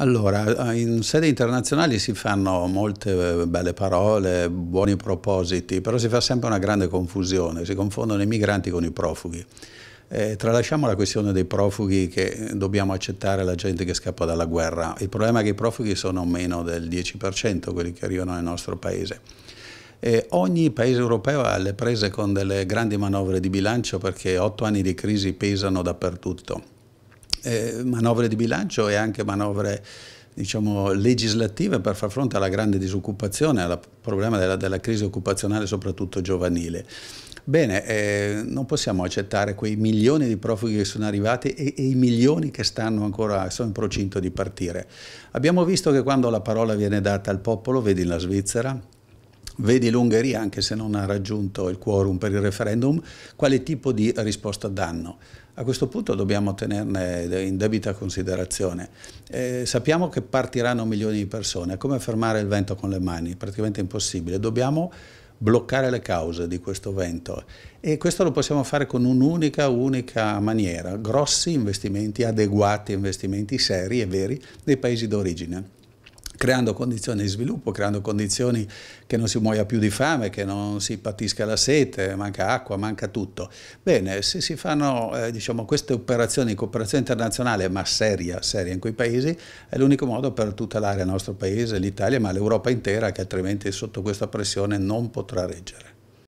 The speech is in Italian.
Allora, eh, in sede internazionale si fanno molte eh, belle parole, buoni propositi, però si fa sempre una grande confusione, si confondono i migranti con i profughi. Eh, tralasciamo la questione dei profughi che dobbiamo accettare la gente che scappa dalla guerra. Il problema è che i profughi sono meno del 10% quelli che arrivano nel nostro paese. E ogni paese europeo ha le prese con delle grandi manovre di bilancio perché otto anni di crisi pesano dappertutto eh, manovre di bilancio e anche manovre diciamo, legislative per far fronte alla grande disoccupazione, al problema della, della crisi occupazionale soprattutto giovanile. Bene, eh, non possiamo accettare quei milioni di profughi che sono arrivati e, e i milioni che stanno ancora, sono in procinto di partire. Abbiamo visto che quando la parola viene data al popolo, vedi la Svizzera, vedi l'Ungheria, anche se non ha raggiunto il quorum per il referendum, quale tipo di risposta danno. A questo punto dobbiamo tenerne in debita considerazione. Eh, sappiamo che partiranno milioni di persone, come fermare il vento con le mani, praticamente impossibile. Dobbiamo bloccare le cause di questo vento e questo lo possiamo fare con un'unica, unica maniera, grossi investimenti, adeguati investimenti seri e veri nei paesi d'origine creando condizioni di sviluppo, creando condizioni che non si muoia più di fame, che non si patisca la sete, manca acqua, manca tutto. Bene, se si fanno eh, diciamo, queste operazioni di cooperazione internazionale, ma seria, seria in quei paesi, è l'unico modo per tutelare il nostro paese, l'Italia, ma l'Europa intera, che altrimenti sotto questa pressione non potrà reggere.